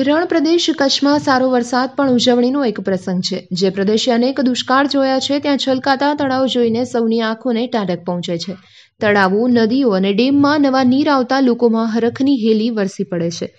રણ પ્રદેશ કચ્છમાં સારો વરસાદ પણ ઉજવણીનો એક પ્રસંગ છે જે પ્રદેશે અનેક દુષ્કાળ જોયા છે ત્યાં છલકાતા તળાવ જોઈને સૌની આંખોને ટાઢક પહોંચે છે તળાવો નદીઓ અને ડેમમાં નવા નીર આવતા લોકોમાં હરખની હેલી વરસી પડે છે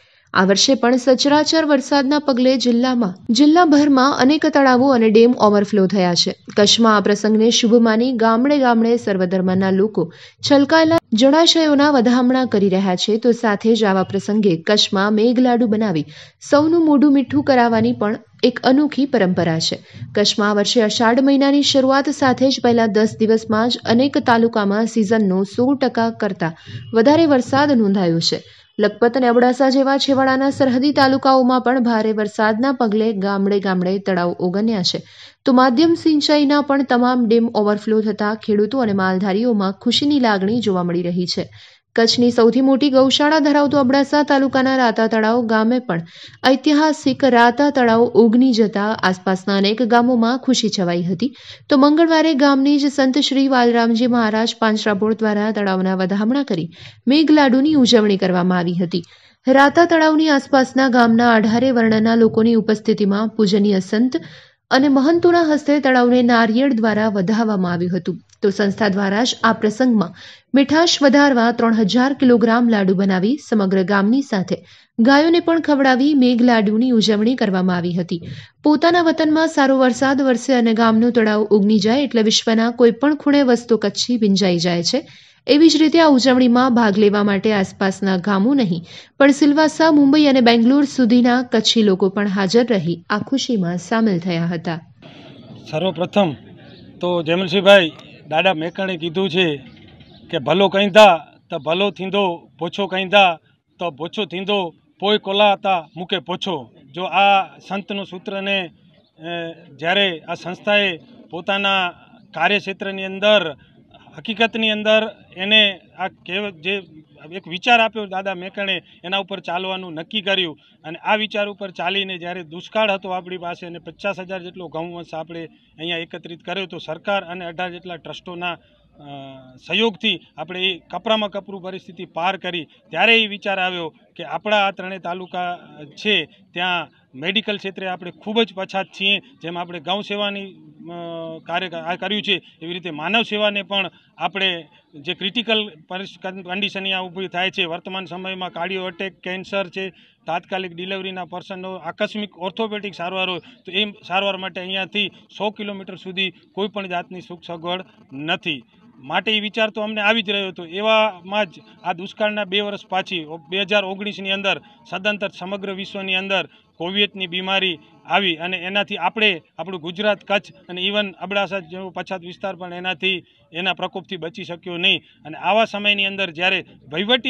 આ વર્ષે પણ સચરાચર વરસાદના પગલે જિલ્લામાં જિલ્લાભરમાં અનેક તળાવો અને ડેમ ઓવરફ્લો થયા છે કચ્છમાં આ પ્રસંગને શુભ માની ગામડે ગામડે સર્વધર્મના લોકો છલકાયેલા જળાશયોના વધામણા કરી રહ્યા છે તો સાથે જ આવા પ્રસંગે કચ્છમાં મેઘલાડુ બનાવી સૌનું મોઢું મીઠું કરાવવાની પણ એક અનોખી પરંપરા છે કચ્છમાં આ વર્ષે અષાઢ મહિનાની શરૂઆત સાથે જ પહેલા દસ દિવસમાં જ અનેક તાલુકામાં સિઝનનો સો ટકા કરતા વધારે વરસાદ નોંધાયો છે લખપત અને અબડાસા જેવા છેવાડાના સરહદી તાલુકાઓમાં પણ ભારે વરસાદના પગલે ગામડે ગામડે તળાવ ઓગન્યા છે તો માધ્યમ સિંચાઈના પણ તમામ ડેમ ઓવરફ્લો થતા ખેડૂતો અને માલધારીઓમાં ખુશીની લાગણી જોવા મળી રહી છે કચ્છની સૌથી મોટી ગૌશાળા ધરાવતું અબડાસા તાલુકાના રાતા તળાવ ગામે પણ ઐતિહાસિક રાતા તળાવ ઓગની જતા આસપાસના અનેક ગામોમાં ખુશી છવાઈ હતી તો મંગળવારે ગામની જ સંત શ્રી વાલરામજી મહારાજ પાંજરાપોળ દ્વારા તળાવના વધામણા કરી મેઘલાડુની ઉજવણી કરવામાં આવી હતી રાતા તળાવની આસપાસના ગામના અઢારે વર્ણના લોકોની ઉપસ્થિતિમાં પૂજનીય સંત અને મહંતોના હસ્તે તળાવને નારિયેળ દ્વારા વધાવવામાં આવ્યું હતું તો સંસ્થા દ્વારા જ આ પ્રસંગમાં મીઠાશ વધારવા ત્રણ હજાર કિલોગ્રામ લાડુ બનાવી સમગ્ર ગામની સાથે ગાયોને પણ ખવડાવી મેઘ લાડુની ઉજવણી કરવામાં આવી હતી પોતાના વતનમાં સારો વરસાદ વરસે અને ગામનું તળાવ ઉગની જાય એટલે વિશ્વના કોઈ પણ ખૂણે વસ્તુ કચ્છી ભીંજાઈ જાય છે એવી જ રીતે આ ઉજવણીમાં ભાગ લેવા માટે આસપાસના ગામો નહીં પણ સિલવાસા મુંબઈ અને બેંગ્લોર સુધીના કચ્છી લોકો પણ હાજર રહી આ ખુશીમાં સામેલ થયા હતા સર્વપ્રથમ તો જેમલસિંહભાઈ દાદા મેકણે કીધું છે કે ભલો કહીંદા તો ભલો થીંદો પોછો કંઈંદા તો પોછો થીંદો પોઈ કોલાતા મૂકે પોછો જો આ સંતનું સૂત્રને જ્યારે આ સંસ્થાએ પોતાના કાર્યક્ષેત્રની અંદર હકીકતની અંદર એને આ જે એક વિચાર આપ્યો દાદા મેકણે એના ઉપર ચાલવાનું નક્કી કર્યું અને આ વિચાર ઉપર ચાલીને જ્યારે દુષ્કાળ હતો આપણી પાસે અને પચાસ હજાર જેટલો ગૌવંશ આપણે અહીંયા એકત્રિત કર્યો તો સરકાર અને અઢાર જેટલા ટ્રસ્ટોના સહયોગથી આપણે એ કપરામાં કપરું પરિસ્થિતિ પાર કરી ત્યારે એ વિચાર આવ્યો કે આપણા આ ત્રણેય તાલુકા છે ત્યાં મેડિકલ ક્ષેત્રે આપણે ખૂબ જ પછાત છીએ જેમ આપણે ગૌ સેવાની કાર્ય કર્યું છે એવી રીતે માનવ સેવાને પણ આપણે જે ક્રિટિકલ કન્ડિશન આ ઊભી થાય છે વર્તમાન સમયમાં કાર્ડિયો અટેક કેન્સર છે તાત્કાલિક ડિલિવરીના પર્સનનો આકસ્મિક ઓર્થોપેટિક સારવાર હોય તો એ સારવાર માટે અહીંયાથી સો કિલોમીટર સુધી કોઈપણ જાતની સુખ સગવડ નથી માટે એ વિચાર તો અમને આવી જ રહ્યો હતો એવામાં જ આ દુષ્કાળના બે વર્ષ પાછી બે હજાર ઓગણીસની અંદર સદંતર સમગ્ર વિશ્વની અંદર કોવિયતની બીમારી આવી અને એનાથી આપણે આપણું ગુજરાત કચ્છ અને ઇવન અબડાસા જેવો પછાત વિસ્તાર પણ એનાથી એના પ્રકોપથી બચી શક્યો નહીં અને આવા સમયની અંદર જ્યારે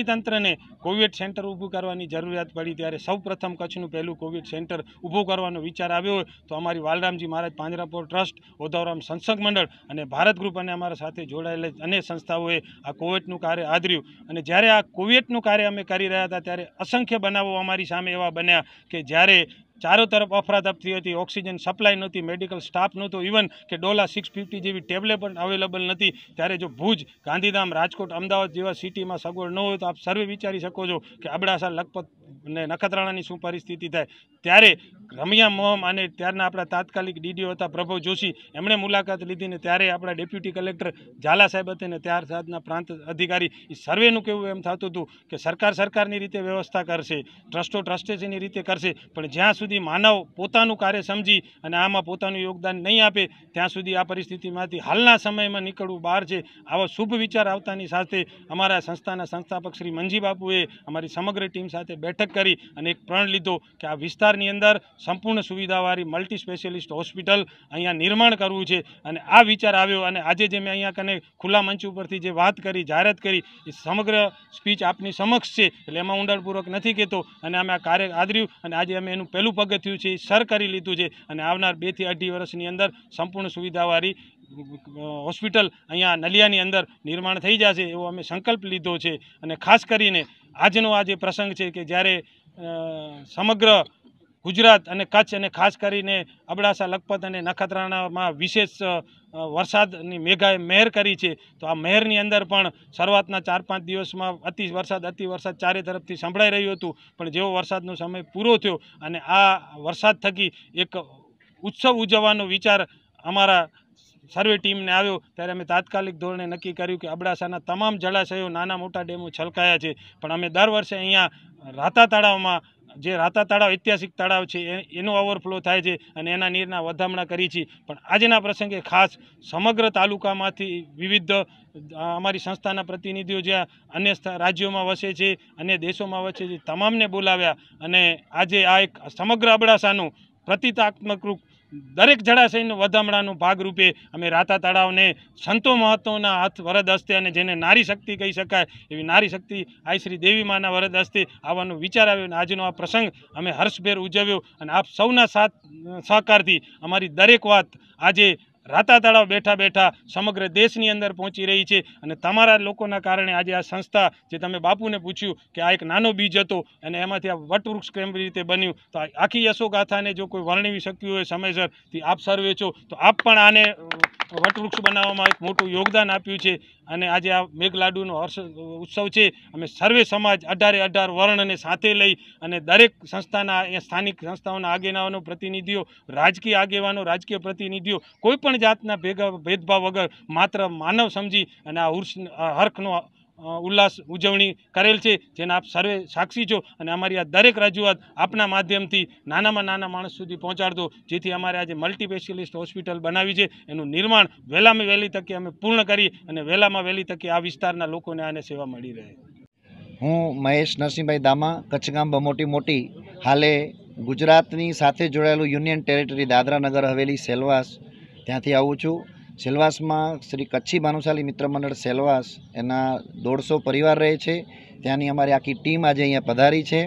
તંત્રને કોવિડ સેન્ટર ઊભું કરવાની જરૂરિયાત પડી ત્યારે સૌપ્રથમ કચ્છનું પહેલું કોવિડ સેન્ટર ઊભું કરવાનો વિચાર આવ્યો હોય તો અમારી વાલરામજી મહારાજ પાંજરાપોર ટ્રસ્ટ ઓદાવરામ સંસદ મંડળ અને ભારત ગ્રુપ અને અમારા સાથે જોડાયેલી અનેક સંસ્થાઓએ આ કોવિડનું કાર્ય આદર્યું અને જ્યારે આ કોવિડનું કાર્ય અમે કરી રહ્યા હતા ત્યારે અસંખ્ય બનાવો અમારી સામે એવા બન્યા કે જ્યારે ચારો તરફ અફરાતફરી હતી ઓક્સિજન સપ્લાય નહોતી મેડિકલ સ્ટાફ નહોતો ઇવન કે ડોલા સિક્સ ફિફ્ટી જેવી ટેબ્લેટ પણ અવેલેબલ નથી ત્યારે જો ભુજ ગાંધીધામ રાજકોટ અમદાવાદ જેવા સિટીમાં સગવડ ન હોય તો આપ સર્વે વિચારી શકો છો કે અબડાસા લખપત અને નખત્રાણાની શું પરિસ્થિતિ થાય ત્યારે રમ્યા મોહમ અને ત્યારના આપણા તાત્કાલિક ડીડીઓ હતા પ્રભવ જોશી એમણે મુલાકાત લીધીને ત્યારે આપણા ડેપ્યુટી કલેક્ટર ઝાલા સાહેબ હતા અને ત્યાર સાથના પ્રાંત અધિકારી એ સર્વેનું કેવું એમ થતું હતું કે સરકાર સરકારની રીતે વ્યવસ્થા કરશે ટ્રસ્ટો ટ્રસ્ટેસીની રીતે કરશે પણ જ્યાં સુધી માનવ પોતાનું કાર્ય સમજી અને આમાં પોતાનું યોગદાન નહીં આપે ત્યાં સુધી આ પરિસ્થિતિમાંથી હાલના સમયમાં નીકળવું બહાર છે આવો શુભ વિચાર આવતાની સાથે અમારા સંસ્થાના સંસ્થાપક શ્રી મંજી બાપુએ અમારી સમગ્ર ટીમ સાથે બેઠક કરી અને એક પ્રણ લીધો કે આ વિસ્તાર વિસ્તારની અંદર સંપૂર્ણ સુવિધાવાળી મલ્ટી સ્પેશિયલિસ્ટ હોસ્પિટલ અહીંયા નિર્માણ કરવું છે અને આ વિચાર આવ્યો અને આજે જે મેં અહીંયા કને ખુલ્લા મંચ ઉપરથી જે વાત કરી જાહેરાત કરી એ સમગ્ર સ્પીચ આપની સમક્ષ છે એટલે એમાં ઊંડાણપૂર્વક નથી કહેતો અને અમે આ કાર્ય આદર્યું અને આજે અમે એનું પહેલું પગથિયું છે એ સર કરી લીધું છે અને આવનાર બેથી અઢી વર્ષની અંદર સંપૂર્ણ સુવિધાવાળી હોસ્પિટલ અહીંયા નલિયાની અંદર નિર્માણ થઈ જશે એવો અમે સંકલ્પ લીધો છે અને ખાસ કરીને આજનો આ જે પ્રસંગ છે કે જ્યારે સમગ્ર ગુજરાત અને કચ્છ અને ખાસ કરીને અબડાસા લખપત અને નખત્રાણામાં વિશેષ વરસાદની મેઘાએ મહેર કરી છે તો આ મહેરની અંદર પણ શરૂઆતના ચાર પાંચ દિવસમાં અતિ વરસાદ અતિ વરસાદ ચારે તરફથી સંભળાઈ રહ્યું હતું પણ જેવો વરસાદનો સમય પૂરો થયો અને આ વરસાદ થકી એક ઉત્સવ ઉજવવાનો વિચાર અમારા સર્વે ટીમને આવ્યો ત્યારે અમે તાત્કાલિક ધોરણે નક્કી કર્યું કે અબડાસાના તમામ જળાશયો નાના મોટા ડેમો છલકાયા છે પણ અમે દર વર્ષે અહીંયા રાતા તળાવમાં જે રાતા તળાવ ઐતિહાસિક તળાવ છે એનો ઓવરફ્લો થાય છે અને એના નીરના વધામણા કરી છે પણ આજના પ્રસંગે ખાસ સમગ્ર તાલુકામાંથી વિવિધ અમારી સંસ્થાના પ્રતિનિધિઓ જે અન્ય રાજ્યોમાં વસે છે અને દેશોમાં વસે છે તમામને બોલાવ્યા અને આજે આ એક સમગ્ર અબડાસાનું પ્રતિકાત્મક રૂપ દરેક જળાશયનું વધામણાનું ભાગરૂપે અમે રાતા તળાવને સંતો મહત્વના હાથ વરદ હસ્તે અને જેને નારી શક્તિ કહી શકાય એવી નારી શક્તિ આઈ શ્રી દેવી માના વરદ હસ્તે આવવાનો વિચાર આવ્યો અને આજનો આ પ્રસંગ અમે હર્ષભેર ઉજવ્યો અને આપ સૌના સાથ સહકારથી અમારી દરેક વાત આજે રાતા તળાવ બેઠા બેઠા સમગ્ર દેશની અંદર પહોંચી રહી છે અને તમારા લોકોના કારણે આજે આ સંસ્થા જે તમે બાપુને પૂછ્યું કે આ એક નાનો બીજ હતો અને એમાંથી આ વટવૃક્ષ કેવી રીતે બન્યું તો આખી યશોગાથાને જો કોઈ વર્ણવી શક્યું હોય સમયસર તે આપ સર્વે છો તો આપ પણ આને વટવૃક્ષ બનાવવામાં એક મોટું યોગદાન આપ્યું છે અને આજે આ મેઘલાડુનો હર્ષ ઉત્સવ છે અમે સર્વે સમાજ અઢારે અઢાર વર્ણને સાથે લઈ અને દરેક સંસ્થાના સ્થાનિક સંસ્થાઓના આગેવાનો પ્રતિનિધિઓ રાજકીય આગેવાનો રાજકીય પ્રતિનિધિઓ કોઈપણ જાતના ભેગા ભેદભાવ વગર માત્ર માનવ સમજી અને આ હર્ષ હર્ખનો ઉલ્લાસ ઉજવણી કરેલ છે જેના આપ સર્વે સાક્ષી છો અને અમારી આ દરેક રજૂઆત આપના માધ્યમથી નાનામાં નાના માણસ સુધી પહોંચાડતો જેથી અમારે આજે મલ્ટી સ્પેશિયલિસ્ટ હોસ્પિટલ બનાવી છે એનું નિર્માણ વહેલામાં વહેલી તકે અમે પૂર્ણ કરી અને વહેલામાં વહેલી તકે આ વિસ્તારના લોકોને આને સેવા મળી રહે હું મહેશ નરસિંહભાઈ દામા કચ્છગામ ગામ બમોટી મોટી હાલે ગુજરાતની સાથે જોડાયેલું યુનિયન ટેરેટરી દાદરા નગર હવેલી સેલવાસ ત્યાંથી આવું છું સેલવાસમાં શ્રી કચ્છી ભાનુશાલી મિત્ર મંડળ સેલવાસ એના દોઢસો પરિવાર રહે છે ત્યાંની અમારી આખી ટીમ આજે અહીંયા પધારી છે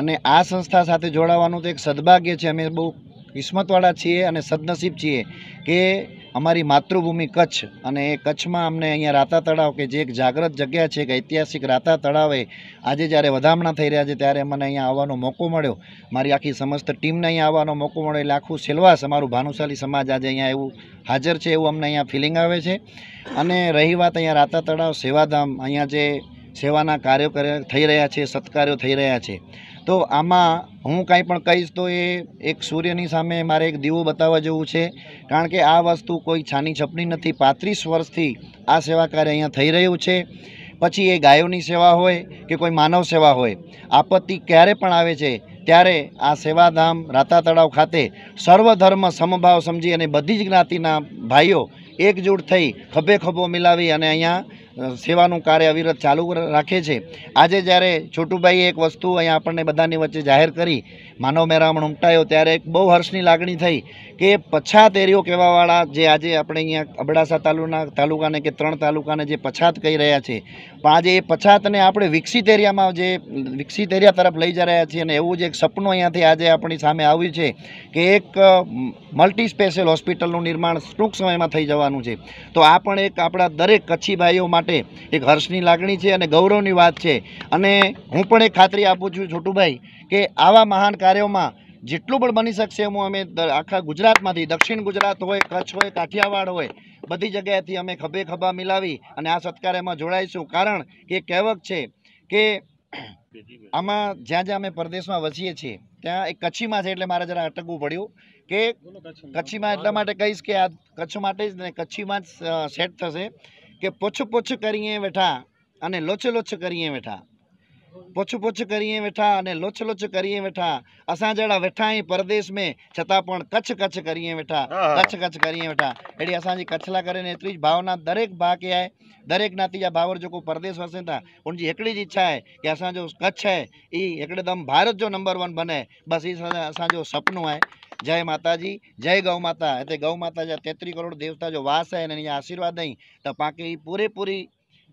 અને આ સંસ્થા સાથે જોડાવાનું તો એક સદભાગ્ય છે અમે બહુ કિસ્મતવાળા છીએ અને સદનસીબ છીએ કે અમારી માતૃભૂમિ કચ્છ અને એ કચ્છમાં અમને અહીંયા રાતા તળાવ કે જે એક જાગ્રત જગ્યા છે એક ઐતિહાસિક રાતા તળાવે આજે જ્યારે વધામણા થઈ રહ્યા છે ત્યારે મને અહીંયા આવવાનો મોકો મળ્યો મારી આખી સમસ્ત ટીમને અહીંયા આવવાનો મોકો મળ્યો એટલે આખું સેલવાસ અમારું ભાનુશાલી સમાજ આજે અહીંયા એવું હાજર છે એવું અમને અહીંયા ફિલિંગ આવે છે અને રહી વાત અહીંયા રાતા તળાવ સેવાધામ અહીંયા જે સેવાના કાર્યો થઈ રહ્યા છે સત્કાર્યો થઈ રહ્યા છે તો આમાં હું કાંઈ પણ કહીશ તો એ એક સૂર્યની સામે મારે એક દીવો બતાવવા જેવું છે કારણ કે આ વસ્તુ કોઈ છાની છપની નથી પાંત્રીસ વર્ષથી આ સેવા કાર્ય અહીંયા થઈ રહ્યું છે પછી એ ગાયોની સેવા હોય કે કોઈ માનવ સેવા હોય આપત્તિ ક્યારે પણ આવે છે ત્યારે આ સેવાધામ રાતા તળાવ ખાતે સર્વધર્મ સમભાવ સમજી અને બધી જ જ્ઞાતિના ભાઈઓ એકજૂટ થઈ ખભે ખભો મિલાવી અને અહીંયા સેવાનું કાર્ય અવિરત ચાલુ રાખે છે આજે જ્યારે છોટુભાઈએ એક વસ્તુ અહીંયા આપણને બધાની વચ્ચે જાહેર કરી માનવ મેરામણ ઉમટાયો ત્યારે એક બહુ હર્ષની લાગણી થઈ કે પછાત એરિયો કહેવાવાળા જે આજે આપણે અહીંયા અબડાસા તાલુના તાલુકાને કે ત્રણ તાલુકાને જે પછાત કહી રહ્યા છે પણ આજે એ પછાતને આપણે વિકસિત એરિયામાં જે વિકસિત એરિયા તરફ લઈ જઈ રહ્યા છીએ અને એવું જ એક સપનું અહીંયાથી આજે આપણી સામે આવ્યું છે કે એક મલ્ટી સ્પેશિયલ હોસ્પિટલનું નિર્માણ ટૂંક સમયમાં થઈ જવાનું છે તો આ પણ એક આપણા દરેક કચ્છી ભાઈઓ માટે માટે એક હર્ષની લાગણી છે અને ગૌરવની વાત છે અને હું પણ એક ખાતરી આપું છું છોટુભાઈ કે આવા મહાન કાર્યોમાં જેટલું પણ બની શકશે એમ અમે આખા ગુજરાતમાંથી દક્ષિણ ગુજરાત હોય કચ્છ હોય કાઠિયાવાડ હોય બધી જગ્યાએથી અમે ખભે ખભા મિલાવી અને આ સત્કાર એમાં જોડાઈશું કારણ કે કહેવત છે કે આમાં જ્યાં જ્યાં અમે પરદેશમાં વસીએ છીએ ત્યાં એક કચ્છીમાં છે એટલે મારે જરા અટકવું પડ્યું કે કચ્છીમાં એટલા માટે કહીશ કે આ કચ્છ માટે જ ને કચ્છીમાં જ સેટ થશે કે પોછું પોછું કરીએ બેઠા અને લોછું લોછું કરીએ બેઠા પોછું પોછું કરીએ બેઠા અને લોછ લોછ કરીએ બેઠા असां जहिड़ा वेठा आहियूं परदेस में छता पण कच्छ कच्छ करिए वेठा कच्छ कच्छ करिए वेठा अहिड़ी असांजी कच्छ लाइ करे एतिरी भावना दरेक भाउ खे आहे दरेक नाती जा भाउर जेको परदेस वसनि था उनजी हिकिड़ी जी इच्छा आहे की असांजो कच्छ आहे ई हिकिड़े दम भारत जो नंबर वन बने बसि हीअ असांजो सपनो आहे જય માતાજી જય ગૌ માતા એટલે ગૌ માતા જ્યાં તેત્રીસ કરોડ દેવતા જો વાસ હે એની આશીર્વાદ નહીં તો પાકી પૂરેપૂરી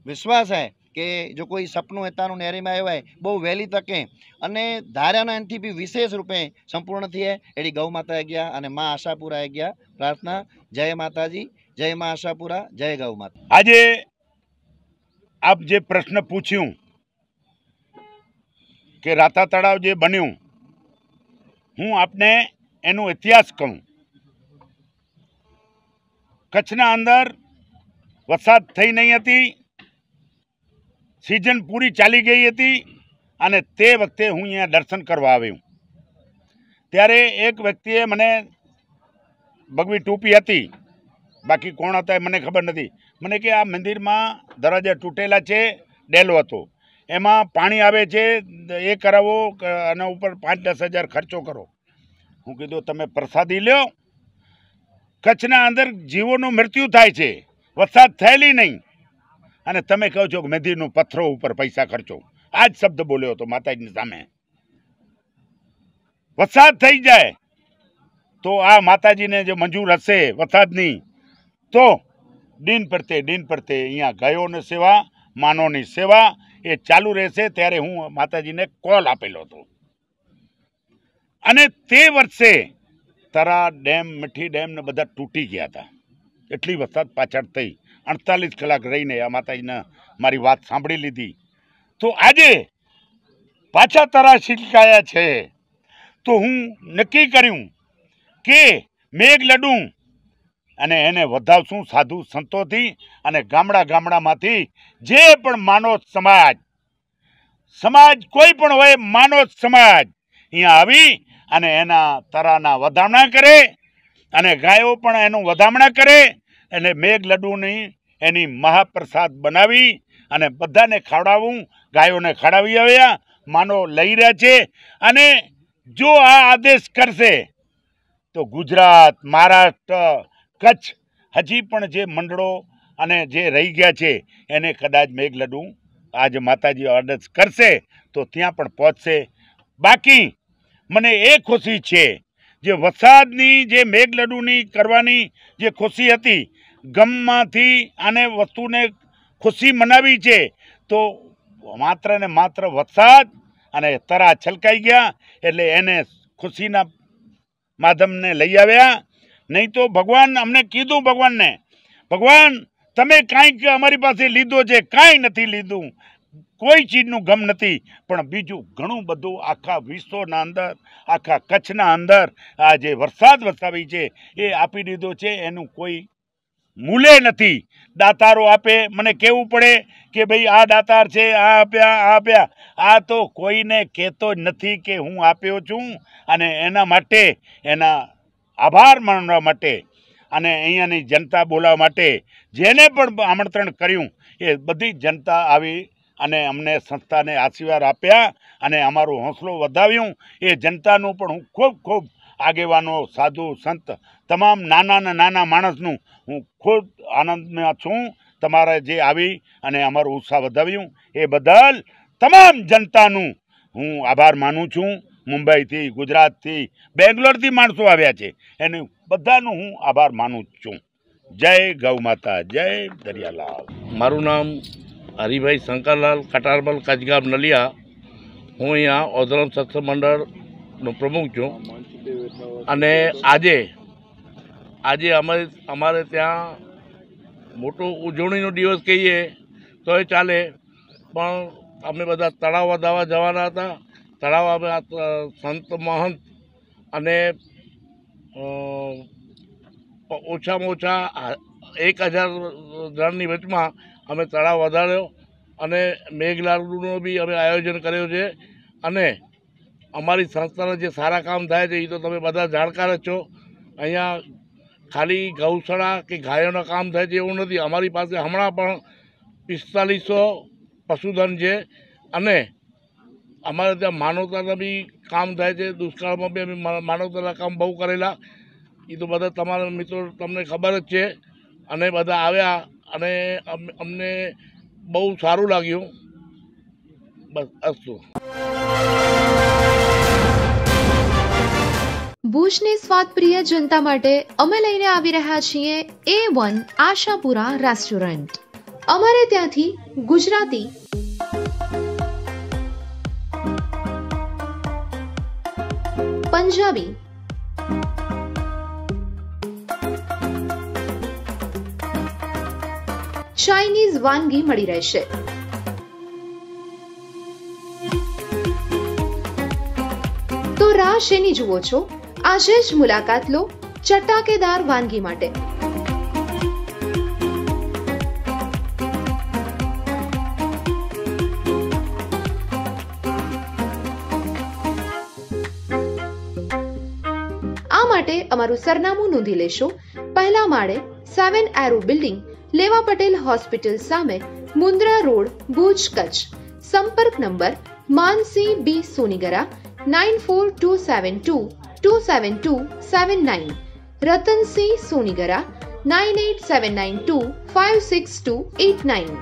વિશ્વાસ હે કે જો કોઈ સપનું હેતાનું નેરીમાં આવ્યા હોય બહુ વહેલી તકે અને ધાર્યાના એનથી બી વિશેષ રૂપે સંપૂર્ણ થઈએ એડી ગૌ માતાએ ગયા અને મા આશાપુરાએ ગયા પ્રાર્થના જય માતાજી જય મા આશાપુરા જય ગૌ માતા આજે આપ જે પ્રશ્ન પૂછ્યું કે રાતા તળાવ જે બન્યું હું આપને એનો ઇતિહાસ કહું કચ્છના અંદર વરસાદ થઈ નહીં હતી સિઝન પૂરી ચાલી ગઈ હતી અને તે વખતે હું અહીંયા દર્શન કરવા આવ્યો ત્યારે એક વ્યક્તિએ મને બગવી ટોપી હતી બાકી કોણ હતા મને ખબર નથી મને કે આ મંદિરમાં દરવાજા તૂટેલા છે ડેલો હતો એમાં પાણી આવે છે એ કરાવો અને ઉપર પાંચ દસ હજાર ખર્ચો કરો હું કીધું તમે પ્રસાદી લ્યો કચ્છના અંદર જીવોનું મૃત્યુ થાય છે વરસાદ થયેલી નહીં અને તમે કહો છો કે મેંદીનું પથ્થરો ઉપર પૈસા ખર્ચો આ જ શબ્દ બોલ્યો હતો માતાજીની સામે વરસાદ થઈ જાય તો આ માતાજીને જે મંજૂર હશે વરસાદની તો દિન પ્રત્યે દિન પ્રત્યે અહીંયા ગયોની સેવા માનોની સેવા એ ચાલુ રહેશે ત્યારે હું માતાજીને કોલ આપેલો હતો અને તે વર્ષે તરા ડેમ મીઠી ડેમ ને બધા તૂટી ગયા હતા એટલી વરસાદ પાછળ થઈ અડતાલીસ કલાક રહીને આ માતાજીને મારી વાત સાંભળી લીધી તો આજે પાછા તારા શીખાયા છે તો હું નક્કી કર્યું કે મેઘ લડું અને એને વધાવશું સાધુ સંતોથી અને ગામડા ગામડામાંથી જે પણ માનવ સમાજ સમાજ કોઈ પણ હોય માનવ સમાજ અહીંયા આવી અને એના તરાના વધામણા કરે અને ગાયો પણ એનું વધામણા કરે અને મેઘ લડ્ડુની એની મહાપ્રસાદ બનાવી અને બધાને ખવડાવવું ગાયોને ખવડાવી આવ્યા માનો લઈ રહ્યા છે અને જો આ આદેશ કરશે તો ગુજરાત મહારાષ્ટ્ર કચ્છ હજી પણ જે મંડળો અને જે રહી ગયા છે એને કદાચ મેઘલડું આજે માતાજી આદેશ કરશે તો ત્યાં પણ પહોંચશે બાકી મને એ ખુશી છે જે વરસાદની જે મેઘલડુની કરવાની જે ખુશી હતી ગમમાંથી આને વસ્તુને ખુશી મનાવી છે તો માત્ર ને માત્ર વરસાદ અને તરા છલકાઈ ગયા એટલે એને ખુશીના માધ્યમને લઈ આવ્યા નહીં તો ભગવાન અમને કીધું ભગવાનને ભગવાન તમે કાંઈક અમારી પાસે લીધો છે કાંઈ નથી લીધું કોઈ ચીજનું ગમ નથી પણ બીજું ઘણું બધું આખા વિશ્વના અંદર આખા કચ્છના અંદર આ જે વરસાદ વરસાવી છે એ આપી દીધો છે એનું કોઈ મૂલે નથી દાતારો આપે મને કહેવું પડે કે ભાઈ આ દાતાર છે આ આપ્યા આ આપ્યા આ તો કોઈને કહેતો નથી કે હું આપ્યો છું અને એના માટે એના આભાર માનવા માટે અને અહીંયાની જનતા બોલાવવા માટે જેને પણ આમંત્રણ કર્યું એ બધી જનતા આવી અને અમને સંસ્થાને આશીર્વાદ આપ્યા અને અમારો હોંસલો વધાવ્યું એ જનતાનું પણ હું ખૂબ ખૂબ આગેવાનો સાધુ સંત તમામ નાના ને નાના માણસનું હું ખૂબ આનંદમાં છું તમારે જે આવી અને અમારું ઉત્સાહ વધાવ્યું એ બદલ તમામ જનતાનું હું આભાર માનું છું મુંબઈથી ગુજરાતથી બેંગ્લોરથી માણસો આવ્યા છે એને બધાનો હું આભાર માનું છું જય ગૌ માતા જય દરિયાલાલ મારું નામ હરિભાઈ શંકરલાલ કટારમલ કચગામ નલિયા હું અહીંયા ઓધરમ સત્સંગ મંડળનો પ્રમુખ છું અને આજે આજે અમારે અમારે ત્યાં મોટો ઉજવણીનો દિવસ કહીએ તો એ ચાલે પણ અમે બધા તળાવ વધાવા જવાના હતા તળાવ અમે સંત મહંત અને ઓછામાં ઓછા એક હજાર જણની વચમાં અમે તળાવ વધાર્યો અને મેઘલાડુનું બી અમે આયોજન કર્યું છે અને અમારી સંસ્થાના જે સારા કામ થાય છે એ તો તમે બધા જાણકાર જ છો અહીંયા ખાલી ગૌશાળા કે ગાયોના કામ થાય છે એવું નથી અમારી પાસે હમણાં પણ પિસ્તાલીસો પશુધન છે અને અમારે ત્યાં માનવતાના બી કામ થાય છે દુષ્કાળમાં બી અમે માનવતાના કામ બહુ કરેલા એ તો બધા તમારા મિત્રો તમને ખબર જ છે અને બધા આવ્યા અને અમને બહુ સારું લાગ્યું બસ અસ્તુ ભુજની સ્વાદપ્રિય જનતા માટે અમે લઈને આવી રહ્યા છીએ એ વન આશાપુરા રેસ્ટોરન્ટ અમારે ત્યાંથી ગુજરાતી પંજાબી ચાઇનીઝ વાનગી મળી રહેશે તો રાહ શેની જુઓ છો આજે જ મુલાકાત લો ચટાકેદાર વાનગી માટે માટે અમારું સરનામું નોંધી લેશો પહેલા માળે સેવન એરો બિલ્ડિંગ લેવા પટેલ હોસ્પિટલ સામે મુન્દ્રા રોડ ભુજ કચ્છ સંપર્ક number Mansinh B Sonigara nine four two seven two two seven two seven nine Ratansinh Sonigara nine eight seven nine two five six two eight nine